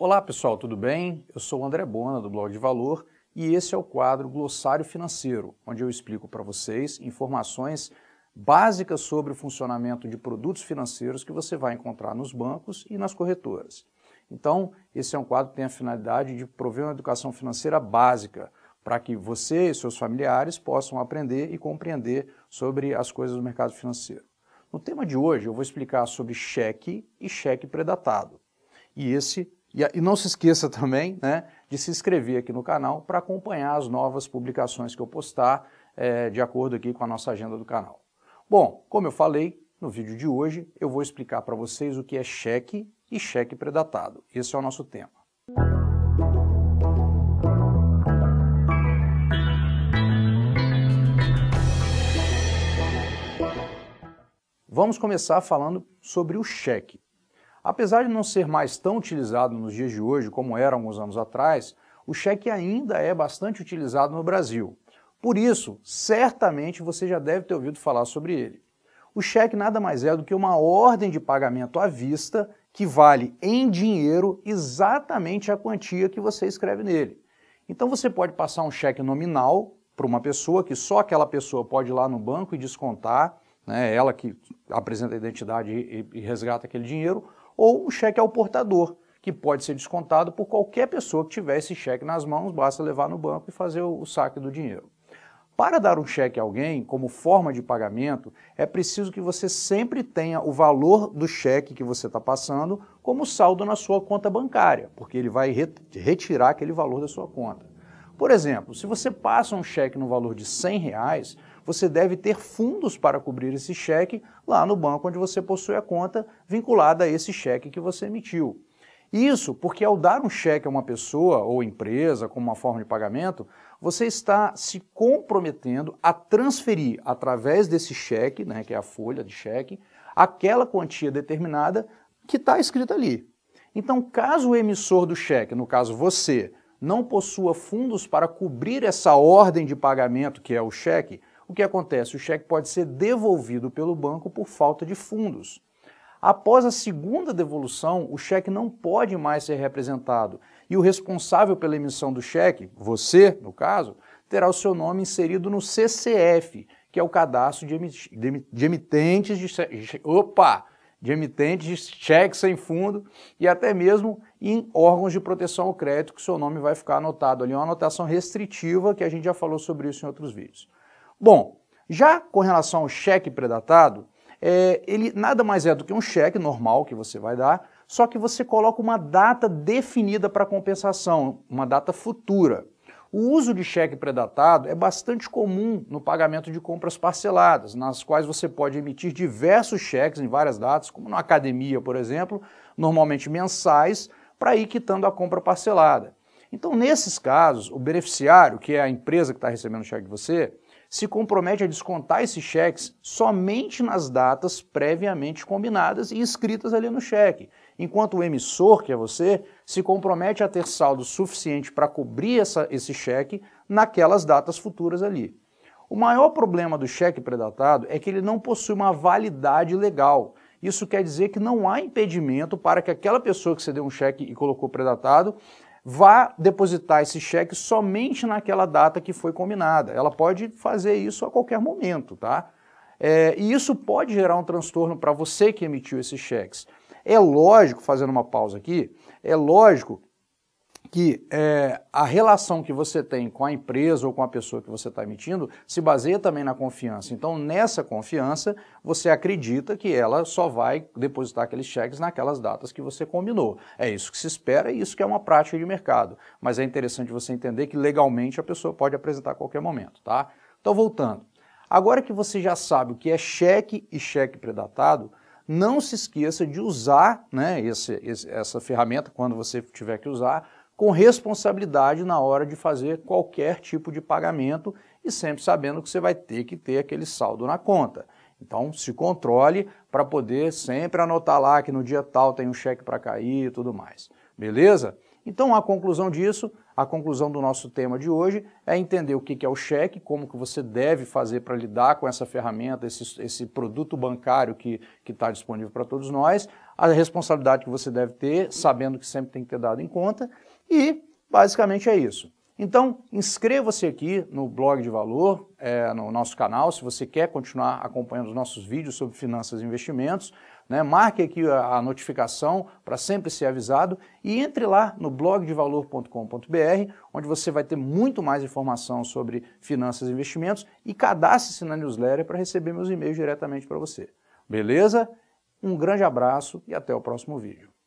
Olá pessoal, tudo bem? Eu sou o André Bona do Blog de Valor e esse é o quadro Glossário Financeiro, onde eu explico para vocês informações básicas sobre o funcionamento de produtos financeiros que você vai encontrar nos bancos e nas corretoras. Então, esse é um quadro que tem a finalidade de prover uma educação financeira básica para que você e seus familiares possam aprender e compreender sobre as coisas do mercado financeiro. No tema de hoje, eu vou explicar sobre cheque e cheque predatado. E esse e, não se esqueça também né, de se inscrever aqui no canal para acompanhar as novas publicações que eu postar é, de acordo aqui com a nossa agenda do canal. Bom, como eu falei, no vídeo de hoje eu vou explicar para vocês o que é cheque e cheque predatado. Esse é o nosso tema. Vamos começar falando sobre o cheque. Apesar de não ser mais tão utilizado nos dias de hoje como era alguns anos atrás, o cheque ainda é bastante utilizado no Brasil. Por isso, certamente você já deve ter ouvido falar sobre ele. O cheque nada mais é do que uma ordem de pagamento à vista que vale em dinheiro exatamente a quantia que você escreve nele. Então você pode passar um cheque nominal para uma pessoa que só aquela pessoa pode ir lá no banco e descontar, né, ela que apresenta a identidade e, e resgata aquele dinheiro, ou um cheque ao portador, que pode ser descontado por qualquer pessoa que tiver esse cheque nas mãos, basta levar no banco e fazer o saque do dinheiro. Para dar um cheque a alguém como forma de pagamento, é preciso que você sempre tenha o valor do cheque que você está passando como saldo na sua conta bancária, porque ele vai retirar aquele valor da sua conta. Por exemplo, se você passa um cheque no valor de 100 reais, você deve ter fundos para cobrir esse cheque lá no banco onde você possui a conta vinculada a esse cheque que você emitiu. Isso porque ao dar um cheque a uma pessoa ou empresa como uma forma de pagamento, você está se comprometendo a transferir através desse cheque, né, que é a folha de cheque, aquela quantia determinada que está escrita ali. Então, caso o emissor do cheque, no caso você, não possua fundos para cobrir essa ordem de pagamento que é o cheque, o que acontece? O cheque pode ser devolvido pelo banco por falta de fundos. Após a segunda devolução, o cheque não pode mais ser representado e o responsável pela emissão do cheque, você, no caso, terá o seu nome inserido no CCF, que é o cadastro de, de, de emitentes de, opa, de emitentes de cheques sem fundo e até mesmo em órgãos de proteção ao crédito, que seu nome vai ficar anotado ali, é uma anotação restritiva que a gente já falou sobre isso em outros vídeos. Bom, já com relação ao cheque predatado, é, ele nada mais é do que um cheque normal que você vai dar, só que você coloca uma data definida para compensação, uma data futura. O uso de cheque predatado é bastante comum no pagamento de compras parceladas, nas quais você pode emitir diversos cheques em várias datas, como na academia, por exemplo, normalmente mensais, para ir quitando a compra parcelada. Então, nesses casos, o beneficiário, que é a empresa que está recebendo o cheque de você, se compromete a descontar esses cheques somente nas datas previamente combinadas e escritas ali no cheque, enquanto o emissor, que é você, se compromete a ter saldo suficiente para cobrir essa, esse cheque naquelas datas futuras ali. O maior problema do cheque predatado é que ele não possui uma validade legal. Isso quer dizer que não há impedimento para que aquela pessoa que você deu um cheque e colocou predatado vá depositar esse cheque somente naquela data que foi combinada. Ela pode fazer isso a qualquer momento, tá? É, e isso pode gerar um transtorno para você que emitiu esses cheques. É lógico, fazendo uma pausa aqui, é lógico que é, a relação que você tem com a empresa ou com a pessoa que você está emitindo se baseia também na confiança. Então, nessa confiança, você acredita que ela só vai depositar aqueles cheques naquelas datas que você combinou. É isso que se espera e isso que é uma prática de mercado. Mas é interessante você entender que legalmente a pessoa pode apresentar a qualquer momento, tá? Então, voltando. Agora que você já sabe o que é cheque e cheque predatado, não se esqueça de usar né, esse, essa ferramenta quando você tiver que usar com responsabilidade na hora de fazer qualquer tipo de pagamento e sempre sabendo que você vai ter que ter aquele saldo na conta. Então, se controle para poder sempre anotar lá que no dia tal tem um cheque para cair e tudo mais. Beleza? Então, a conclusão disso, a conclusão do nosso tema de hoje é entender o que é o cheque, como que você deve fazer para lidar com essa ferramenta, esse, esse produto bancário que está disponível para todos nós, a responsabilidade que você deve ter, sabendo que sempre tem que ter dado em conta, e basicamente é isso. Então, inscreva-se aqui no blog de valor, é, no nosso canal, se você quer continuar acompanhando os nossos vídeos sobre finanças e investimentos. Né? Marque aqui a, a notificação para sempre ser avisado e entre lá no blogdevalor.com.br, onde você vai ter muito mais informação sobre finanças e investimentos e cadastre-se na newsletter para receber meus e-mails diretamente para você. Beleza? Um grande abraço e até o próximo vídeo.